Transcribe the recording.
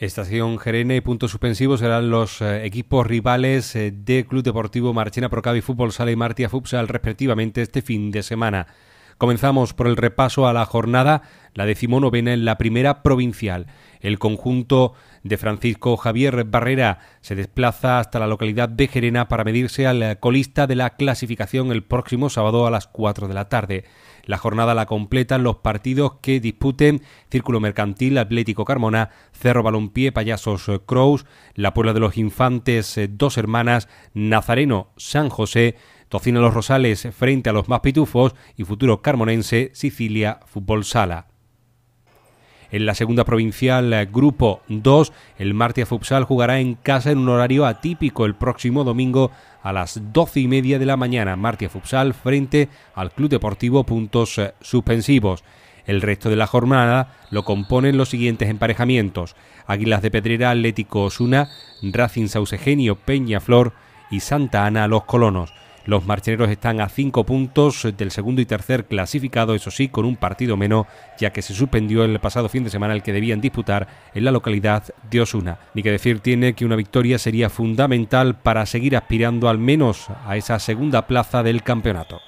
Estación Gerena y puntos suspensivos serán los eh, equipos rivales eh, de Club Deportivo Marchena Procavi Fútbol Sala y Martia Futsal respectivamente este fin de semana. Comenzamos por el repaso a la jornada, la decimonovena en la primera provincial. El conjunto de Francisco Javier Barrera se desplaza hasta la localidad de Gerena para medirse al colista de la clasificación el próximo sábado a las 4 de la tarde. La jornada la completan los partidos que disputen Círculo Mercantil, Atlético Carmona, Cerro Balompié, Payasos Crows, La Puebla de los Infantes, eh, Dos Hermanas, Nazareno, San José, Tocina Los Rosales frente a los más pitufos y futuro Carmonense Sicilia Fútbol Sala. En la segunda provincial, eh, Grupo 2, el Martia Futsal jugará en casa en un horario atípico el próximo domingo a las 12 y media de la mañana. Martia Futsal frente al Club Deportivo Puntos eh, Suspensivos. El resto de la jornada lo componen los siguientes emparejamientos: Águilas de Pedrera, Atlético Osuna, Racing Saucegenio, Peña Flor y Santa Ana Los Colonos. Los marcheneros están a cinco puntos del segundo y tercer clasificado, eso sí, con un partido menos, ya que se suspendió el pasado fin de semana el que debían disputar en la localidad de Osuna. Ni que decir tiene que una victoria sería fundamental para seguir aspirando al menos a esa segunda plaza del campeonato.